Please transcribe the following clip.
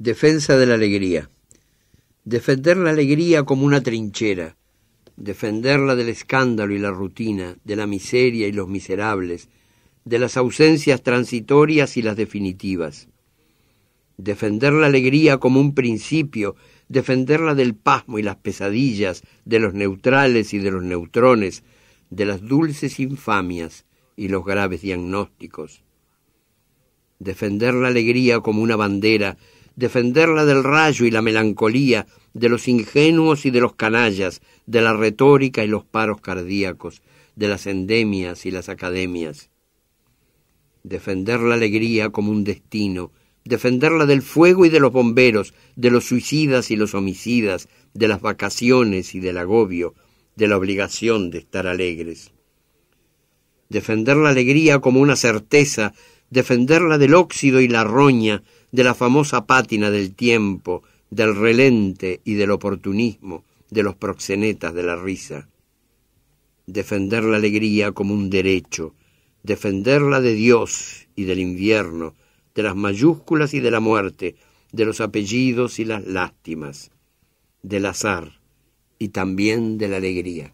Defensa de la alegría. Defender la alegría como una trinchera, defenderla del escándalo y la rutina, de la miseria y los miserables, de las ausencias transitorias y las definitivas. Defender la alegría como un principio, defenderla del pasmo y las pesadillas, de los neutrales y de los neutrones, de las dulces infamias y los graves diagnósticos. Defender la alegría como una bandera, defenderla del rayo y la melancolía, de los ingenuos y de los canallas, de la retórica y los paros cardíacos, de las endemias y las academias. Defender la alegría como un destino, defenderla del fuego y de los bomberos, de los suicidas y los homicidas, de las vacaciones y del agobio, de la obligación de estar alegres. Defender la alegría como una certeza, defenderla del óxido y la roña, de la famosa pátina del tiempo, del relente y del oportunismo, de los proxenetas de la risa. Defender la alegría como un derecho, defenderla de Dios y del invierno, de las mayúsculas y de la muerte, de los apellidos y las lástimas, del azar y también de la alegría.